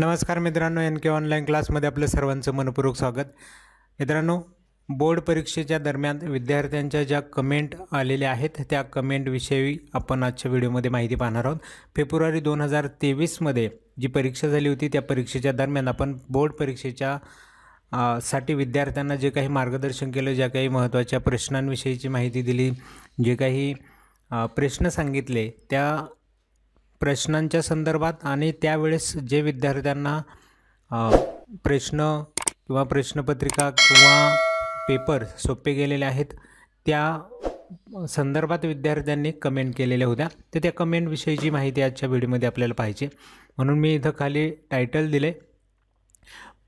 नमस्कार मित्रांनो एन के ऑनलाईन क्लासमध्ये आपलं सर्वांचं मनपूर्वक स्वागत मित्रांनो बोर्ड परीक्षेच्या दरम्यान विद्यार्थ्यांच्या ज्या कमेंट आलेल्या आहेत त्या कमेंटविषयी आपण आजच्या व्हिडिओमध्ये माहिती पाहणार आहोत फेब्रुवारी दोन हजार तेवीसमध्ये जी परीक्षा झाली होती त्या परीक्षेच्या दरम्यान आपण बोर्ड परीक्षेच्या साठी विद्यार्थ्यांना जे काही मार्गदर्शन केलं ज्या काही महत्त्वाच्या प्रश्नांविषयीची माहिती दिली जे काही प्रश्न सांगितले त्या प्रश्नांच्या संदर्भात आणि त्यावेळेस जे विद्यार्थ्यांना प्रश्न किंवा प्रश्नपत्रिका किंवा पेपर सोपे गेलेले आहेत त्या संदर्भात विद्यार्थ्यांनी कमेंट केलेल्या होत्या तर त्या कमेंटविषयीची माहिती आजच्या व्हिडिओमध्ये आपल्याला पाहिजे म्हणून मी इथं खाली टायटल दिले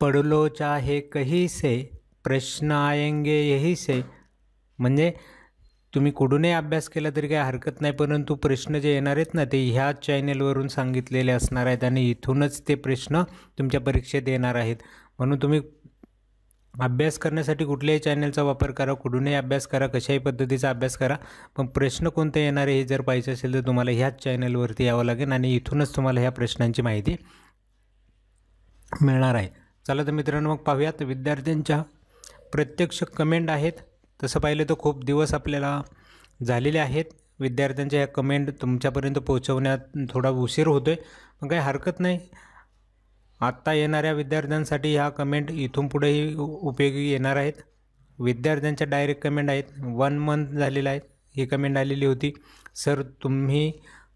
पडलोचा हे कही से प्रश्न आयंगे यही से म्हणजे तुम्ही कुठूनही अभ्यास केला तरी काही हरकत नाही परंतु प्रश्न जे येणार आहेत ना ते ह्या चॅनेलवरून सांगितलेले असणार आहेत आणि इथूनच ते प्रश्न तुमच्या परीक्षेत येणार आहेत म्हणून तुम्ही अभ्यास करण्यासाठी कुठल्याही चॅनलचा वापर करा कुठूनही अभ्यास करा कशाही पद्धतीचा अभ्यास करा पण प्रश्न कोणते येणार आहे हे जर पाहिजे असेल तर तुम्हाला ह्याच चॅनलवरती यावं लागेल आणि इथूनच तुम्हाला ह्या प्रश्नांची माहिती मिळणार आहे चला तर मित्रांनो मग पाहूयात विद्यार्थ्यांच्या प्रत्यक्ष कमेंट आहेत तसं पाहिलं तर खूप दिवस आपल्याला झालेले आहेत विद्यार्थ्यांच्या या कमेंट तुमच्यापर्यंत पोहोचवण्यात थोडा उशीर होतो आहे पण काही हरकत नाही आत्ता येणाऱ्या विद्यार्थ्यांसाठी ह्या कमेंट इथून पुढेही उपयोगी येणार आहेत विद्यार्थ्यांच्या डायरेक्ट कमेंट आहेत वन मंथ झालेला आहे ही कमेंट आलेली होती सर तुम्ही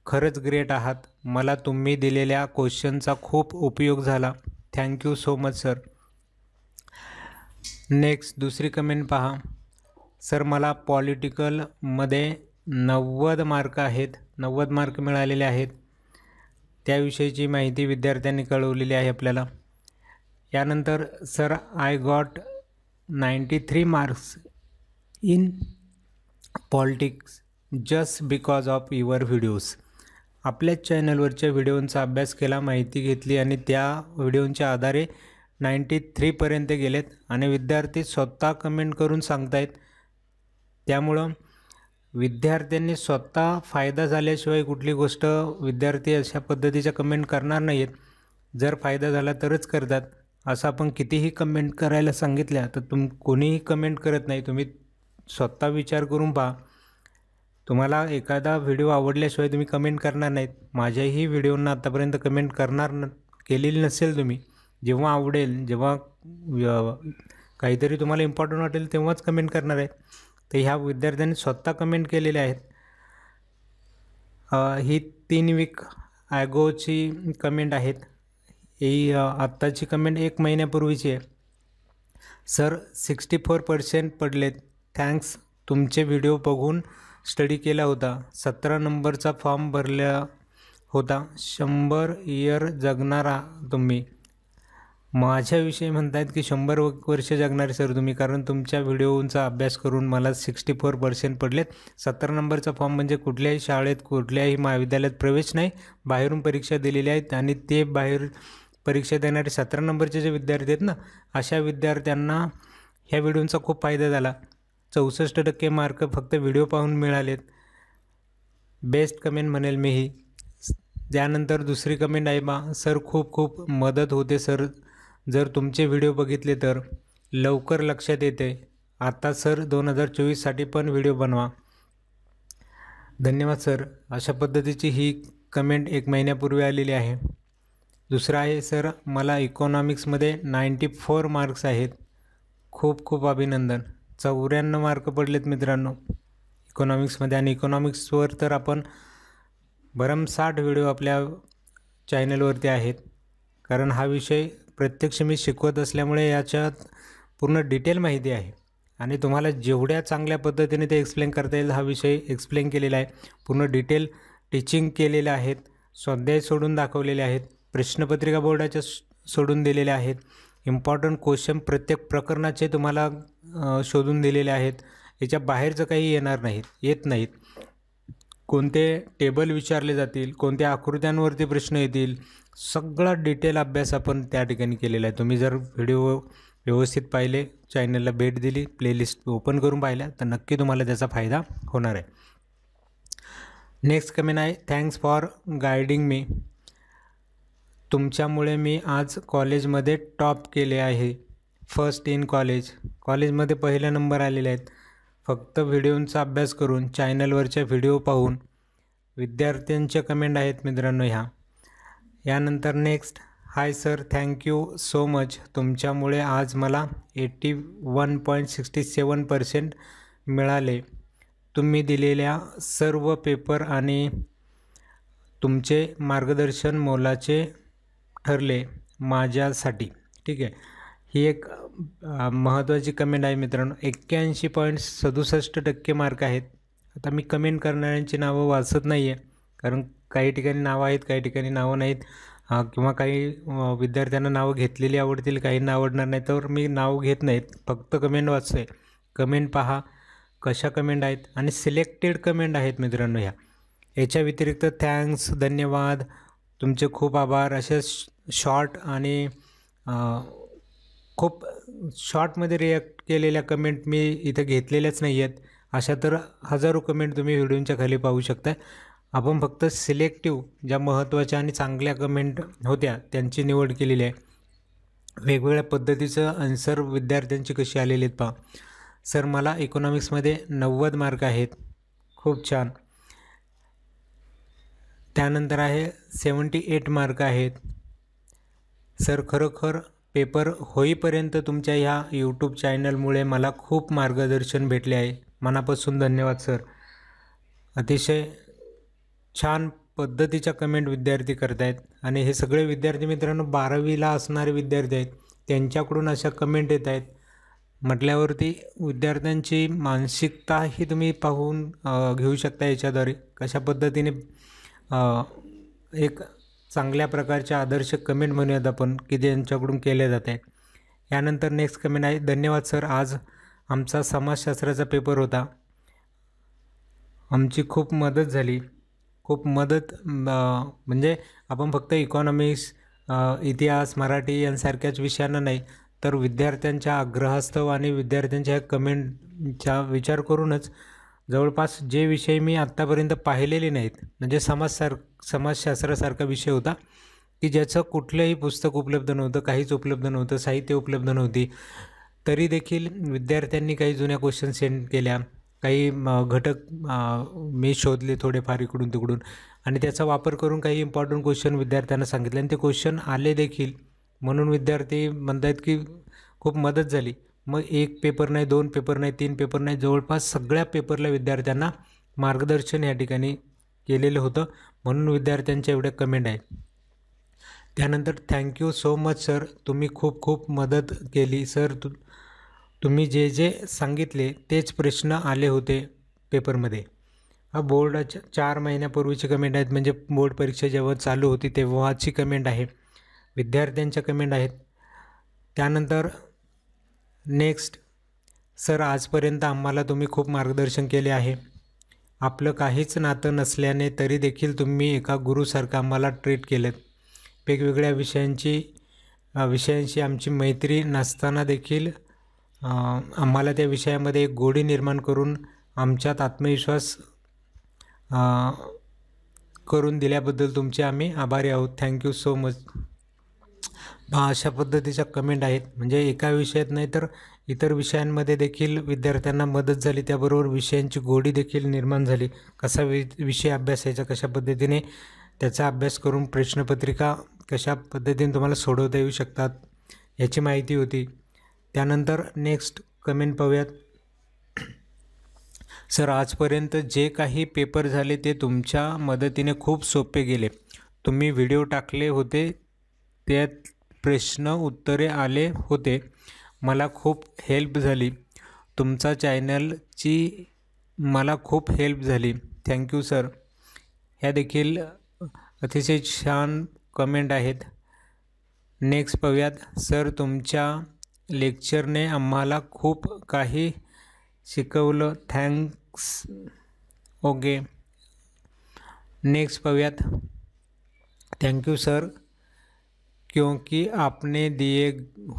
खरंच ग्रेट आहात मला तुम्ही दिलेल्या क्वेश्चनचा खूप उपयोग झाला thank you so much sir next दुसरी कमेंट पहा सर मला पॉलिटिकलमध्ये नव्वद मार्क आहेत नव्वद मार्क मिळालेले आहेत त्याविषयीची माहिती विद्यार्थ्यांनी कळवलेली आहे आपल्याला यानंतर sir I got ninety three marks in politics just because of your videos आपल्याच चॅनलवरच्या व्हिडिओंचा अभ्यास केला माहिती घेतली आणि त्या व्हिडिओंच्या आधारे नाईंटी थ्रीपर्यंत गेलेत आणि विद्यार्थी स्वतः कमेंट करून सांगतायत त्यामुळं विद्यार्थ्यांनी स्वतः फायदा झाल्याशिवाय कुठली गोष्ट विद्यार्थी अशा पद्धतीच्या कमेंट करणार नाहीत जर फायदा झाला तरच करतात असं आपण कितीही कमेंट करायला सांगितल्या तर तुम कोणीही कमेंट करत नाही तुम्ही स्वतः विचार करून पहा तुम्हाला एखादा व्हिडिओ आवडल्याशिवाय तुम्ही कमेंट करणार नाहीत माझ्याही व्हिडिओंना आतापर्यंत कमेंट करणार न केलेली नसेल तुम्ही जेव्हा आवडेल जेव्हा काहीतरी तुम्हाला इम्पॉर्टंट वाटेल तेव्हाच कमेंट करणार आहे ते ह्या विद्यार्थ्यांनी स्वतः कमेंट केलेले आहेत ही तीन वीक ॲगोची कमेंट आहेत ही आत्ताची कमेंट एक महिन्यापूर्वीची आहे सर सिक्स्टी फोर पर्सेंट पडलेत थँक्स तुमचे व्हिडिओ बघून स्टडी केला होता सतरा नंबरचा फॉर्म भरला होता शंभर इयर जगणारा तुम्ही माझ्याविषयी आहेत की शंभर वर्ष जगणारे सर तुम्ही कारण तुमच्या व्हिडिओचा अभ्यास करून मला सिक्स्टी फोर पर्सेंट पडलेत सत्तर नंबरचा फॉर्म म्हणजे कुठल्याही शाळेत कुठल्याही महाविद्यालयात प्रवेश नाही बाहेरून परीक्षा दिलेल्या आहेत आणि ते बाहेर परीक्षा देणारे सतरा नंबरचे जे विद्यार्थी आहेत ना अशा विद्यार्थ्यांना ह्या व्हिडिओचा खूप फायदा झाला चौसष्ट टक्के मार्क फक्त व्हिडिओ पाहून मिळालेत बेस्ट कमेंट म्हणेल मी ही त्यानंतर दुसरी कमेंट आहे बा सर खूप खूप मदत होते सर जर तुमचे व्हिडिओ बघितले तर लवकर लक्षात येते आता सर दोन हजार चोवीससाठी पण व्हिडिओ बनवा धन्यवाद सर अशा पद्धतीची ही कमेंट एक महिन्यापूर्वी आलेली आहे दुसरं आहे सर मला इकॉनॉमिक्समध्ये नाईंटी फोर मार्क्स आहेत खूप खूप अभिनंदन चौऱ्याण्णव मार्क पडलेत मित्रांनो इकॉनॉमिक्समध्ये आणि इकॉनॉमिक्सवर तर आपण भरमसाठ व्हिडिओ आपल्या चॅनलवरती आहेत कारण हा विषय प्रत्यक्ष मी शिकवत असल्यामुळे याच्यात पूर्ण डिटेल माहिती आहे आणि तुम्हाला जेवढ्या चांगल्या पद्धतीने ते एक्सप्लेन करता येईल हा विषय एक्सप्लेन केलेला आहे पूर्ण डिटेल टीचिंग केलेले आहेत स्वाध्याय सोडून दाखवलेले आहेत प्रश्नपत्रिका बोर्डाच्या सोडून दिलेल्या आहेत इम्पॉर्टंट क्वेश्चन प्रत्येक प्रकरणाचे तुम्हाला शोधून दिलेले आहेत याच्या बाहेरचं काही येणार नाहीत येत नाहीत कोणते टेबल विचारले जातील कोणत्या आकृत्यांवरती प्रश्न येतील सगळा डिटेल अभ्यास आपण त्या ठिकाणी केलेला आहे तुम्ही जर व्हिडिओ व्यवस्थित पाहिले चॅनलला भेट दिली प्लेलिस्ट ओपन करून पाहिल्या तर नक्की तुम्हाला त्याचा फायदा होणार आहे नेक्स्ट कमेंट आहे थँक्स फॉर गायडिंग मी तुमच्यामुळे मी आज कॉलेजमध्ये टॉप केले आहे फर्स्ट इन कॉलेज कॉलेजमध्ये पहिला नंबर आलेले आहेत फक्त व्हिडिओंचा अभ्यास करून चॅनलवरचे व्हिडिओ पाहून विद्यार्थ्यांचे कमेंट आहेत मित्रांनो ह्या यानंतर next hi sir thank you so much तुमच्यामुळे आज मला eighty one point sixty seven percent मिळाले तुम्ही दिलेल्या सर्व पेपर आणि तुमचे मार्गदर्शन मोलाचे ठरले माझ्यासाठी ठीक आहे ही एक महत्त्वाची कमेंट आहे मित्रांनो एक्क्याऐंशी पॉईंट सदुसष्ट टक्के मार्क आहेत आता मी कमेंट करणाऱ्यांची नावं वाचत नाही आहे कारण काही ठिकाणी नावं आहेत काही ठिकाणी नावं नाहीत किंवा काही विद्यार्थ्यांना नावं घेतलेली आवडतील काहींना आवडणार नाही तर मी नाव घेत नाहीत फक्त कमेंट वाचतो आहे कमेंट पहा कशा कमेंट आहेत आणि सिलेक्टेड कमेंट आहेत मित्रांनो ह्या याच्या व्यतिरिक्त थँक्स धन्यवाद तुमचे खूप आभार असे शॉर्ट आणि खूप शॉर्टमध्ये रिॲक्ट केलेल्या कमेंट मी इथं घेतलेल्याच नाही आहेत अशा तर हजारो कमेंट तुम्ही व्हिडिओच्या खाली पाहू शकता आपण फक्त सिलेक्टिव्ह ज्या महत्त्वाच्या आणि चांगल्या कमेंट होत्या त्यांची निवड केलेली आहे वेगवेगळ्या पद्धतीचं आन्सर विद्यार्थ्यांची कशी आलेली आहेत पहा सर मला इकॉनॉमिक्समध्ये नव्वद मार्क आहेत खूप छान त्यानंतर आहे सेवन्टी एट मार्क आहेत सर खरोखर पेपर होईपर्यंत तुमच्या ह्या यूट्यूब चॅनलमुळे मला खूप मार्गदर्शन भेटले आहे मनापासून धन्यवाद सर अतिशय छान पद्धतीच्या कमेंट विद्यार्थी आहेत आणि हे सगळे विद्यार्थी मित्रांनो बारावीला असणारे विद्यार्थी आहेत त्यांच्याकडून अशा कमेंट येत आहेत म्हटल्यावरती विद्यार्थ्यांची मानसिकता ही तुम्ही पाहून घेऊ शकता याच्याद्वारे कशा पद्धतीने एक चांगल्या प्रकारच्या आदर्श कमेंट म्हणूयात आपण की यांच्याकडून केल्या जात यानंतर नेक्स्ट कमेंट आहे धन्यवाद सर आज आमचा समाजशास्त्राचा पेपर होता आमची खूप मदत झाली खूप मदत म्हणजे आपण फक्त इकॉनॉमिक्स इतिहास मराठी यांसारख्याच विषयांना नाही तर विद्यार्थ्यांच्या आग्रहास्तव आणि विद्यार्थ्यांच्या कमेंटचा विचार करूनच जवळपास जे विषय मी आत्तापर्यंत पाहिलेले नाहीत म्हणजे समाजसार समाजशास्त्रासारखा विषय होता की ज्याचं कुठलंही पुस्तक उपलब्ध नव्हतं काहीच उपलब्ध नव्हतं साहित्य उपलब्ध नव्हती तरी देखील विद्यार्थ्यांनी काही जुन्या क्वेश्चन सेंड केल्या काही घटक मी शोधले थोडेफार इकडून तिकडून आणि त्याचा वापर करून काही इम्पॉर्टंट क्वेश्चन विद्यार्थ्यांना सांगितले आणि ते क्वेश्चन आले देखील म्हणून विद्यार्थी म्हणत आहेत की खूप मदत झाली मग एक पेपर नाही दोन पेपर नाही तीन पेपर नाही जवळपास सगळ्या पेपरला विद्यार्थ्यांना मार्गदर्शन या ठिकाणी केलेलं होतं म्हणून विद्यार्थ्यांच्या एवढ्या कमेंट आहेत त्यानंतर थँक्यू सो मच सर तुम्ही खूप खूप मदत केली सर तु तुम्ही जे जे सांगितले तेच प्रश्न आले होते पेपरमध्ये हा बोर्डाच्या चार महिन्यापूर्वीची कमेंट आहेत म्हणजे बोर्ड परीक्षा जेव्हा चालू होती तेव्हाची कमेंट आहे विद्यार्थ्यांच्या कमेंट आहेत त्यानंतर नेक्स्ट सर आजपर्यंत आम्हाला तुम्ही खूप मार्गदर्शन केले आहे आपलं काहीच नातं नसल्याने तरी देखील तुम्ही एका गुरुसारखं आम्हाला ट्रीट केलेत वेगवेगळ्या विषयांची विषयांशी आमची मैत्री नसताना देखील आम्हाला त्या विषयामध्ये एक गोडी निर्माण करून आमच्यात आत्मविश्वास करून दिल्याबद्दल तुमचे आम्ही आभारी आहोत थँक्यू सो मच अशा पद्धतीच्या कमेंट आहेत म्हणजे एका विषयात नाही तर इतर विषयांमध्ये देखील विद्यार्थ्यांना मदत झाली त्याबरोबर विषयांची गोडी देखील निर्माण झाली कसा वि विषय अभ्यासायचा कशा पद्धतीने त्याचा अभ्यास करून प्रश्नपत्रिका कशा पद्धतीने तुम्हाला सोडवता येऊ शकतात याची माहिती होती त्यानंतर नेक्स्ट कमेंट पाहूयात सर आजपर्यंत जे काही पेपर झाले ते तुमच्या मदतीने खूप सोपे गेले तुम्ही व्हिडिओ टाकले होते त्यात प्रश्न उत्तरे आले होते मला खूप हेल्प झाली तुमचा चॅनलची मला खूप हेल्प झाली थँक्यू सर ह्या देखील अतिशय छान कमेंट आहेत नेक्स्ट पाहूयात सर तुमच्या लेक्चरने आम्हाला खूप काही शिकवलं थँक्स ओके नेक्स्ट पाहूयात थँक्यू सर क्योंकि आपने दिए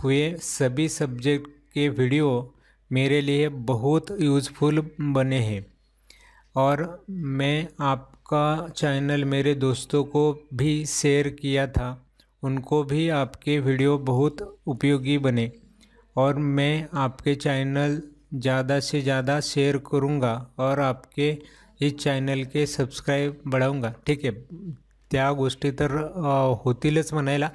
हुए सभी सब्जेक्ट के वीडियो मेरे लिए बहुत यूज़फुल बने हैं और मैं आपका चैनल मेरे दोस्तों को भी शेयर किया था उनको भी आपके वीडियो बहुत उपयोगी बने और मैं आपके चैनल ज़्यादा से ज़्यादा शेयर करूँगा और आपके इस चैनल के सब्सक्राइब बढ़ाऊँगा ठीक है त्या गोष्टी तर होतीलच म्हणायला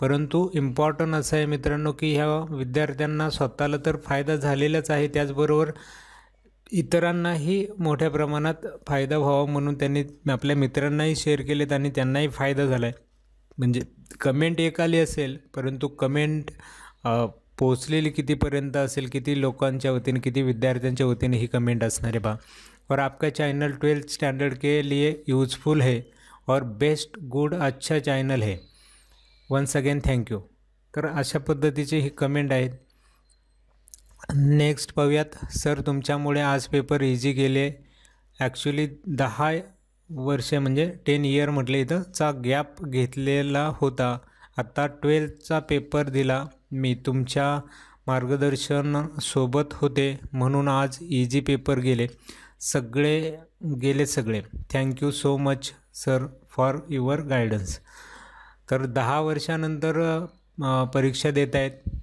परंतु इम्पॉर्टंट असं आहे मित्रांनो की ह्या विद्यार्थ्यांना स्वतःला तर फायदा झालेलाच आहे त्याचबरोबर इतरांनाही मोठ्या प्रमाणात फायदा व्हावा म्हणून त्यांनी आपल्या मित्रांनाही शेअर केलेत आणि त्यांनाही फायदा झाला आहे म्हणजे कमेंट एक आली असेल परंतु कमेंट पोचलेली कितीपर्यंत असेल किती लोकांच्या वतीने किती विद्यार्थ्यांच्या वतीने ही कमेंट असणारे बा और आपका चॅनल ट्वेल्थ स्टँडर्ड के लिए यूजफुल है और बेस्ट गुड अच्छा चॅनल है वन्स अगेन थँक्यू तर अशा पद्धतीचे ही कमेंट आहेत नेक्स्ट पाहूयात सर तुमच्यामुळे आज पेपर इझी गेले ॲक्च्युली दहा वर्षे म्हणजे टेन इयर म्हटले इथं चा गॅप घेतलेला होता आत्ता ट्वेल्थचा पेपर दिला मी तुमच्या मार्गदर्शन सोबत होते म्हणून आज इझी पेपर गेले सगळे गेले सगळे thank you so much sir for your guidance तर दहा वर्षानंतर परीक्षा देत आहेत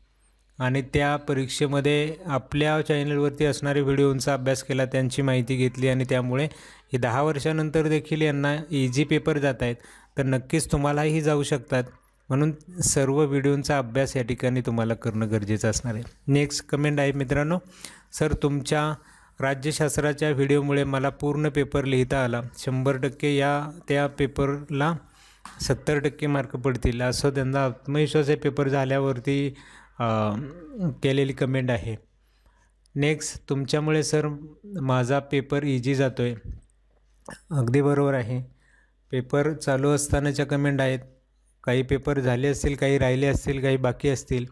आणि त्या परीक्षेमध्ये आपल्या चॅनलवरती असणारे व्हिडिओंचा अभ्यास केला त्यांची माहिती घेतली आणि त्यामुळे हे दहा वर्षानंतर देखील यांना इझी पेपर जात आहेत तर नक्कीच तुम्हालाही जाऊ शकतात म्हणून सर्व व्हिडिओंचा अभ्यास या ठिकाणी तुम्हाला करणं गरजेचं असणार आहे नेक्स्ट कमेंट आहे मित्रांनो सर तुमच्या राज्यशास्त्राच्या व्हिडिओमुळे मला पूर्ण पेपर लिहिता आला शंभर टक्के या त्या पेपरला सत्तर टक्के मार्क पडतील असं त्यांना आत्मविश्वास हे पेपर झाल्यावरती केलेली कमेंट आहे नेक्स्ट तुमच्यामुळे सर माझा पेपर इजी जातो आहे अगदी बरोबर आहे पेपर चालू असतानाच्या कमेंट आहेत काही पेपर झाले असतील काही राहिले असतील काही बाकी असतील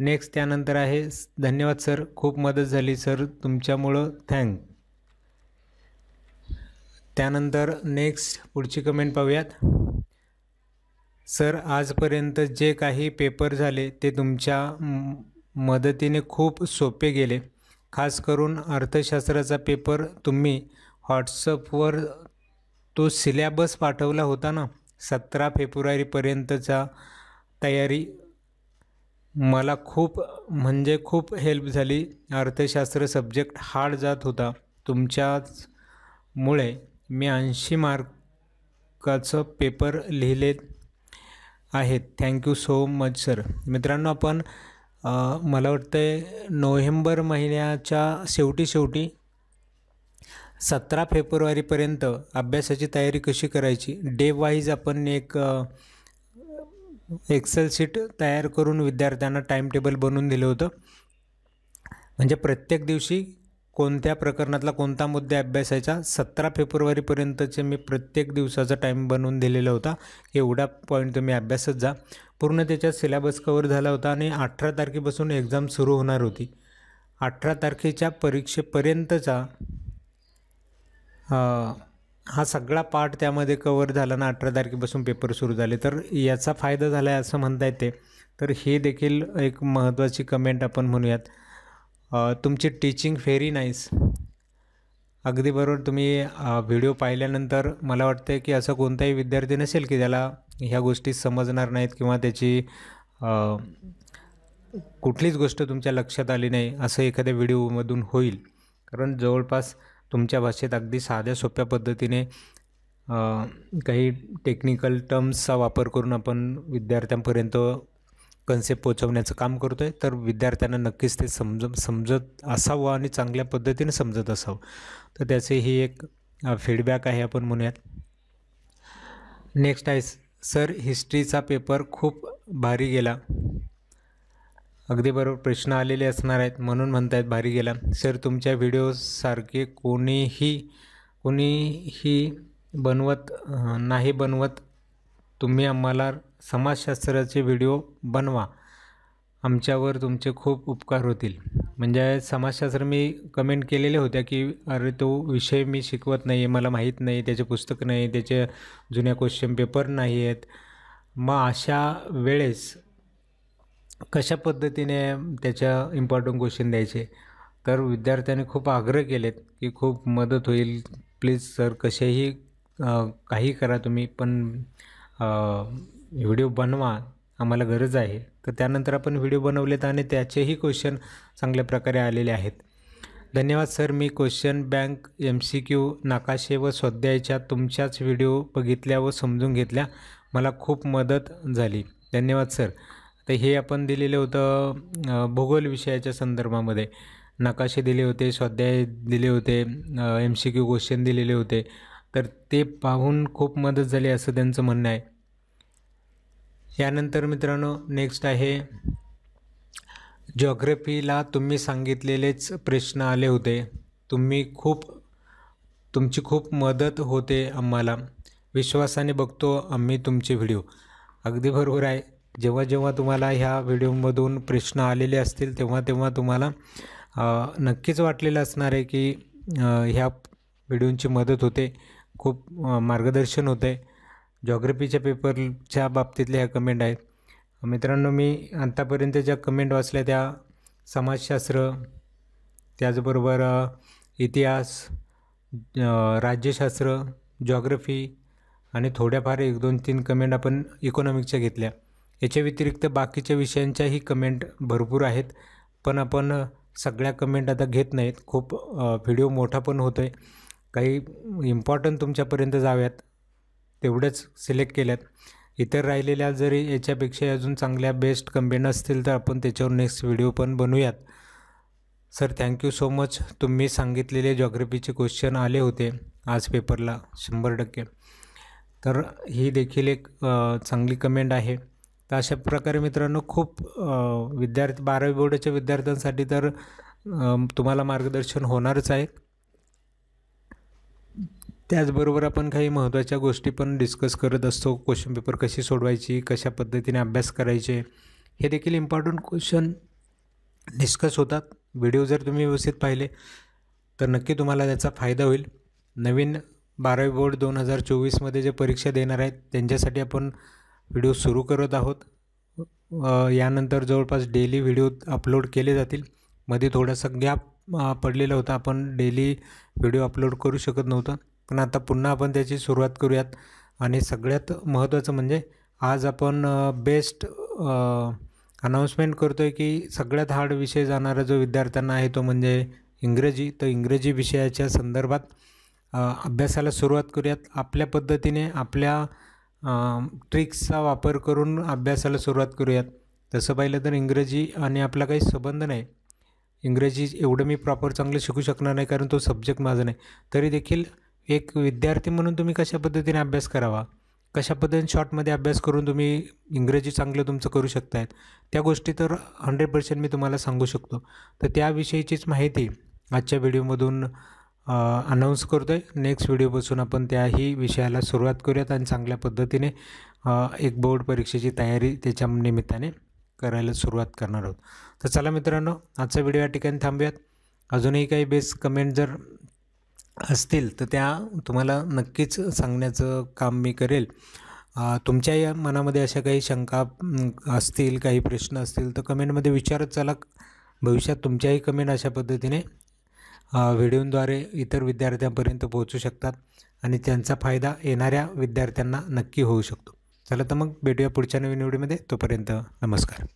नेक्स्ट त्यानंतर आहे धन्यवाद सर खूप मदत झाली सर तुमच्यामुळं थँक त्यानंतर नेक्स्ट पुढची कमेंट पाहूयात सर आजपर्यंत जे काही पेपर झाले ते तुमच्या मदतीने खूप सोपे गेले खास करून अर्थशास्त्राचा पेपर तुम्ही व्हॉट्सअपवर तो सिलॅबस पाठवला होता ना सतरा फेब्रुवारीपर्यंतचा तयारी मला खूप म्हणजे खूप हेल्प झाली अर्थशास्त्र सब्जेक्ट हार्ड जात होता तुमच्याचमुळे मी ऐंशी मार्काचं पेपर लिहिले आहेत थँक्यू सो मच सर मित्रांनो आपण मला वाटतं आहे नोव्हेंबर महिन्याच्या शेवटी शेवटी सतरा फेब्रुवारीपर्यंत अभ्यासाची तयारी कशी करायची डे वाईज आपण एक एक्सेल शीट तयार करून विद्यार्थ्यांना टेबल बनवून दिलं होतं म्हणजे प्रत्येक दिवशी कोणत्या प्रकरणातला कोणता मुद्दा अभ्यासायचा सतरा फेब्रुवारीपर्यंतचे मी प्रत्येक दिवसाचा टाईम बनवून दिलेला होता एवढा पॉईंट तुम्ही अभ्यासच जा पूर्ण त्याच्यात सिलेबस कवर झाला होता आणि अठरा तारखेपासून एक्झाम सुरू होणार होती अठरा तारखेच्या परीक्षेपर्यंतचा हा सगळा पार्ट त्यामध्ये कवर झाला ना अठरा तारखेपासून पेपर सुरू झाले तर याचा फायदा झाला आहे असं म्हणता येते तर हे देखील एक महत्त्वाची कमेंट आपण म्हणूयात तुमची टीचिंग व्हेरी नाईस अगदी बरोबर तुम्ही व्हिडिओ पाहिल्यानंतर मला वाटतं की असं कोणताही विद्यार्थी नसेल की त्याला ह्या गोष्टी समजणार नाहीत किंवा त्याची कुठलीच गोष्ट तुमच्या लक्षात आली नाही असं एखाद्या व्हिडिओमधून होईल कारण जवळपास तुमच्या भाषेत अगदी साध्या सोप्या पद्धतीने काही टेक्निकल टर्म्सचा वापर करून आपण विद्यार्थ्यांपर्यंत कन्सेप्ट पोचवण्याचं काम करतो आहे तर विद्यार्थ्यांना नक्कीच ते समज समजत असावं आणि चांगल्या पद्धतीने समजत असावं तर त्याचे ही एक फीडबॅक आहे आपण म्हणूयात नेक्स्ट आहे सर हिस्ट्रीचा पेपर खूप भारी गेला अगदी बरोबर प्रश्न आलेले असणार आहेत म्हणून म्हणत आहेत भारी गेला सर तुमच्या व्हिडिओसारखे कोणीही कोणीही बनवत नाही बनवत तुम्ही आम्हाला समाजशास्त्राचे व्हिडिओ बनवा आमच्यावर तुमचे खूप उपकार होतील म्हणजे समाजशास्त्र मी कमेंट केलेले होत्या की अरे तो विषय मी शिकवत नाही आहे मला माहीत नाही त्याचे पुस्तक नाही त्याचे जुन्या क्वेश्चन पेपर नाही आहेत मग अशा वेळेस कशा पद्धतीने त्याच्या इम्पॉर्टंट क्वेश्चन द्यायचे तर विद्यार्थ्यांनी खूप आग्रह केलेत की खूप मदत होईल प्लीज सर कसेही काही करा तुम्ही पण व्हिडिओ बनवा आम्हाला गरज आहे तर त्यानंतर आपण व्हिडिओ बनवलेत आणि त्याचेही क्वेश्चन चांगल्या प्रकारे आलेले आहेत धन्यवाद सर मी question bank M C Q नकाशे व स्वाध्यायच्या तुमच्याच व्हिडिओ बघितल्या व समजून घेतल्या मला खूप मदत झाली धन्यवाद सर तर हे आपण दिलेलं होतं भूगोल विषयाच्या संदर्भामध्ये नकाशे दिले होते स्वाध्याय दिले होते एम सी क्यू क्वेश्चन दिलेले होते तर ते पाहून खूप मदत झाली असं त्यांचं म्हणणं आहे यानंतर मित्रांनो नेक्स्ट आहे जॉग्रफीला तुम्ही सांगितलेलेच प्रश्न आले होते तुम्ही खूप तुमची खूप मदत होते आम्हाला विश्वासाने बघतो आम्ही तुमचे व्हिडिओ अगदी बरोबर आहे जेव्हा जेव्हा तुम्हाला ह्या व्हिडिओमधून प्रश्न आलेले असतील तेव्हा तेव्हा तुम्हाला नक्कीच वाटलेलं असणार आहे की ह्या व्हिडिओंची मदत होते खूप मार्गदर्शन होते जॉग्रफीच्या पेपरच्या बाबतीतल्या ह्या कमेंट आहेत मित्रांनो मी आत्तापर्यंत ज्या कमेंट वाचल्या त्या समाजशास्त्र त्याचबरोबर इतिहास राज्यशास्त्र जॉग्रफी आणि थोड्याफार एक दोन तीन कमेंट आपण इकॉनॉमिक्सच्या घेतल्या याच्या व्यतिरिक्त बाकीच्या विषयांच्याही कमेंट भरपूर आहेत पण आपण सगळ्या कमेंट आता घेत नाहीत खूप व्हिडिओ मोठा पण होतो आहे काही इम्पॉर्टंट तुमच्यापर्यंत जाव्यात तेवढंच सिलेक्ट केल्यात इतर राहिलेल्या जरी याच्यापेक्षा अजून चांगल्या बेस्ट कंबेन असतील तर आपण त्याच्यावर नेक्स्ट व्हिडिओ पण बनवूयात सर थँक्यू सो मच तुम्ही सांगितलेले जॉग्रफीचे क्वेश्चन आले होते आज पेपरला शंभर टक्के तर ही देखील एक चांगली कमेंट आहे तर अशा प्रकारे मित्रांनो खूप विद्यार्थी बारावी बोर्डाच्या विद्यार्थ्यांसाठी तर तुम्हाला मार्गदर्शन होणारच आहे त्याचबरोबर आपण काही महत्त्वाच्या गोष्टी पण डिस्कस करत असतो क्वेश्चन पेपर कशी सोडवायची कशा पद्धतीने अभ्यास करायचे हे देखील इम्पॉर्टंट क्वेश्चन डिस्कस होतात व्हिडिओ जर तुम्ही व्यवस्थित पाहिले तर नक्की तुम्हाला त्याचा फायदा होईल नवीन बारावी बोर्ड दोन हजार चोवीसमध्ये जे परीक्षा देणार आहेत त्यांच्यासाठी आपण व्हिडिओ सुरू करत आहोत यानंतर जवळपास डेली व्हिडिओ अपलोड केले जातील मध्ये थोडासा गॅप पडलेला होता आपण डेली व्हिडिओ अपलोड करू शकत नव्हतं पण आता पुन्हा आपण त्याची सुरुवात करूयात आणि सगळ्यात महत्त्वाचं म्हणजे आज आपण बेस्ट अनाऊन्समेंट करतो आहे की सगळ्यात हार्ड विषय जाणारा जो विद्यार्थ्यांना आहे तो म्हणजे इंग्रजी तर इंग्रजी विषयाच्या संदर्भात अभ्यासाला सुरुवात करूयात आपल्या पद्धतीने आपल्या ट्रिक्सचा वापर करून अभ्यासाला सुरुवात करूयात तसं पाहिलं तर इंग्रजी आणि आपला काही संबंध नाही इंग्रजी एवढं मी प्रॉपर चांगलं शिकू शकणार नाही कारण तो सब्जेक्ट माझा नाही तरी देखील एक विद्यार्थी म्हणून तुम्ही कशा पद्धतीने अभ्यास करावा कशा पद्धतीने शॉर्टमध्ये अभ्यास करून तुम्ही इंग्रजी चांगलं तुमचं करू शकतायत त्या गोष्टी तर हंड्रेड पर्सेंट मी तुम्हाला सांगू शकतो तर त्याविषयीचीच माहिती आजच्या व्हिडिओमधून अनाऊन्स करतो आहे नेक्स्ट व्हिडिओपासून आपण त्याही विषयाला सुरुवात करूयात आणि चांगल्या पद्धतीने एक बोर्ड परीक्षेची तयारी त्याच्या निमित्ताने करायला सुरुवात करणार आहोत तर चला मित्रांनो आजचा व्हिडिओ या ठिकाणी थांबूयात अजूनही काही बेस कमेंट जर असतील तर त्या तुम्हाला नक्कीच सांगण्याचं काम मी करेल तुमच्या या मनामध्ये अशा काही शंका असतील काही प्रश्न असतील तर कमेंटमध्ये विचारत चला भविष्यात तुमच्याही कमेंट अशा पद्धतीने व्हिडिओद्वारे इतर विद्यार्थ्यांपर्यंत पोहोचू शकतात आणि त्यांचा फायदा येणाऱ्या विद्यार्थ्यांना नक्की होऊ शकतो चला तर मग भेटूया पुढच्या नवीन व्हिडिओमध्ये तोपर्यंत नमस्कार